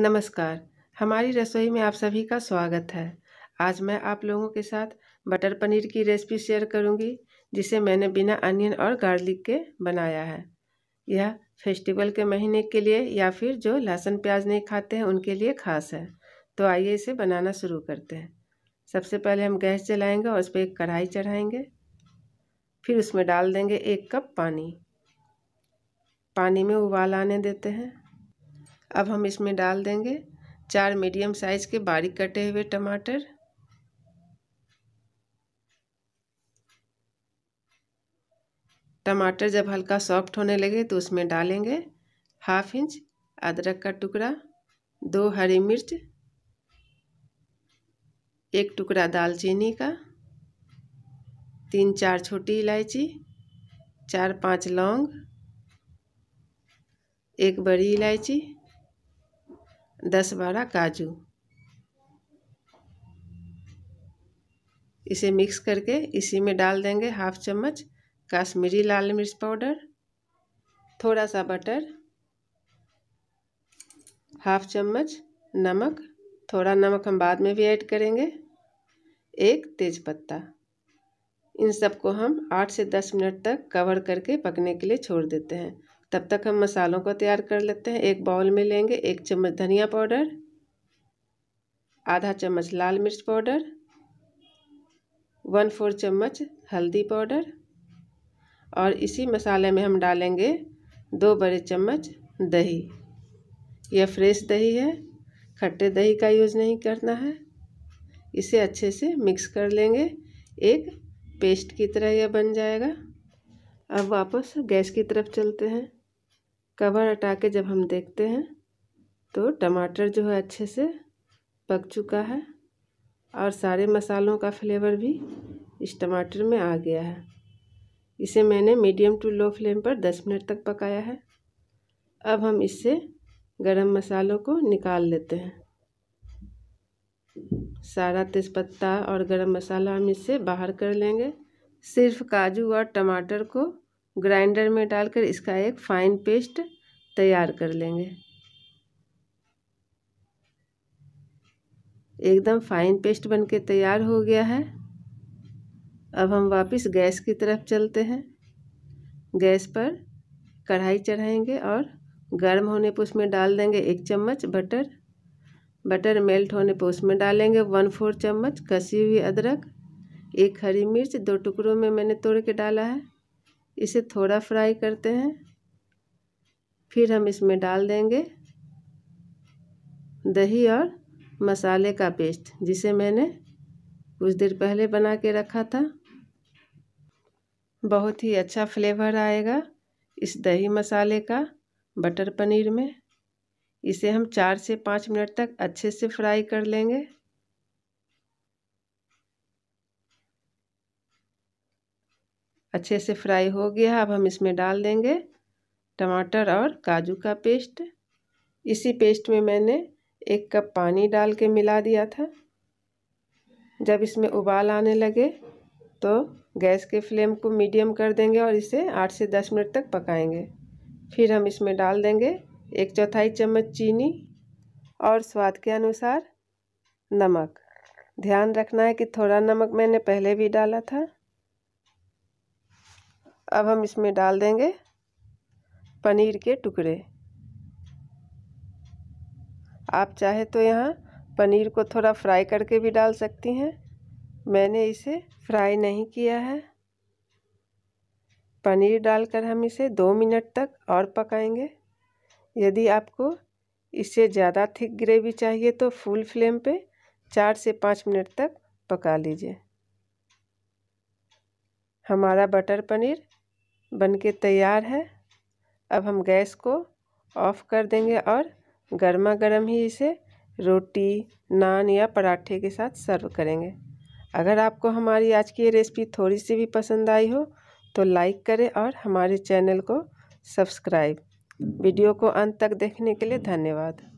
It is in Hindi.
नमस्कार हमारी रसोई में आप सभी का स्वागत है आज मैं आप लोगों के साथ बटर पनीर की रेसिपी शेयर करूंगी जिसे मैंने बिना अनियन और गार्लिक के बनाया है यह फेस्टिवल के महीने के लिए या फिर जो लहसुन प्याज नहीं खाते हैं उनके लिए खास है तो आइए इसे बनाना शुरू करते हैं सबसे पहले हम गैस जलाएंगे और उस पर एक कढ़ाई चढ़ाएंगे फिर उसमें डाल देंगे एक कप पानी पानी में उबाल आने देते हैं अब हम इसमें डाल देंगे चार मीडियम साइज के बारीक कटे हुए टमाटर टमाटर जब हल्का सॉफ्ट होने लगे तो उसमें डालेंगे हाफ इंच अदरक का टुकड़ा दो हरी मिर्च एक टुकड़ा दालचीनी का तीन चार छोटी इलायची चार पांच लौंग एक बड़ी इलायची दस बारह काजू इसे मिक्स करके इसी में डाल देंगे हाफ चम्मच काश्मीरी लाल मिर्च पाउडर थोड़ा सा बटर हाफ चम्मच नमक थोड़ा नमक हम बाद में भी ऐड करेंगे एक तेज़पत्ता इन सबको हम आठ से दस मिनट तक कवर करके पकने के लिए छोड़ देते हैं तब तक हम मसालों को तैयार कर लेते हैं एक बाउल में लेंगे एक चम्मच धनिया पाउडर आधा चम्मच लाल मिर्च पाउडर वन फोर चम्मच हल्दी पाउडर और इसी मसाले में हम डालेंगे दो बड़े चम्मच दही यह फ्रेश दही है खट्टे दही का यूज़ नहीं करना है इसे अच्छे से मिक्स कर लेंगे एक पेस्ट की तरह यह बन जाएगा अब वापस गैस की तरफ चलते हैं कवर हटा के जब हम देखते हैं तो टमाटर जो है अच्छे से पक चुका है और सारे मसालों का फ्लेवर भी इस टमाटर में आ गया है इसे मैंने मीडियम टू लो फ्लेम पर दस मिनट तक पकाया है अब हम इससे गरम मसालों को निकाल लेते हैं सारा तेज़पत्ता और गरम मसाला हम इससे बाहर कर लेंगे सिर्फ काजू और टमाटर को ग्राइंडर में डालकर इसका एक फाइन पेस्ट तैयार कर लेंगे एकदम फाइन पेस्ट बनके तैयार हो गया है अब हम वापस गैस की तरफ चलते हैं गैस पर कढ़ाई चढ़ाएंगे और गर्म होने पर उसमें डाल देंगे एक चम्मच बटर बटर मेल्ट होने पर उसमें डालेंगे वन फोर चम्मच कसी हुई अदरक एक हरी मिर्च दो टुकड़ों में मैंने तोड़ के डाला है इसे थोड़ा फ्राई करते हैं फिर हम इसमें डाल देंगे दही और मसाले का पेस्ट जिसे मैंने कुछ देर पहले बना के रखा था बहुत ही अच्छा फ्लेवर आएगा इस दही मसाले का बटर पनीर में इसे हम चार से पाँच मिनट तक अच्छे से फ्राई कर लेंगे अच्छे से फ्राई हो गया अब हम इसमें डाल देंगे टमाटर और काजू का पेस्ट इसी पेस्ट में मैंने एक कप पानी डाल के मिला दिया था जब इसमें उबाल आने लगे तो गैस के फ्लेम को मीडियम कर देंगे और इसे आठ से दस मिनट तक पकाएंगे फिर हम इसमें डाल देंगे एक चौथाई चम्मच चीनी और स्वाद के अनुसार नमक ध्यान रखना है कि थोड़ा नमक मैंने पहले भी डाला था अब हम इसमें डाल देंगे पनीर के टुकड़े आप चाहे तो यहाँ पनीर को थोड़ा फ्राई करके भी डाल सकती हैं मैंने इसे फ्राई नहीं किया है पनीर डालकर हम इसे दो मिनट तक और पकाएंगे यदि आपको इससे ज़्यादा थिक ग्रेवी चाहिए तो फुल फ्लेम पे चार से पाँच मिनट तक पका लीजिए हमारा बटर पनीर बनके तैयार है अब हम गैस को ऑफ़ कर देंगे और गर्मा गर्म ही इसे रोटी नान या पराठे के साथ सर्व करेंगे अगर आपको हमारी आज की ये रेसिपी थोड़ी सी भी पसंद आई हो तो लाइक करें और हमारे चैनल को सब्सक्राइब वीडियो को अंत तक देखने के लिए धन्यवाद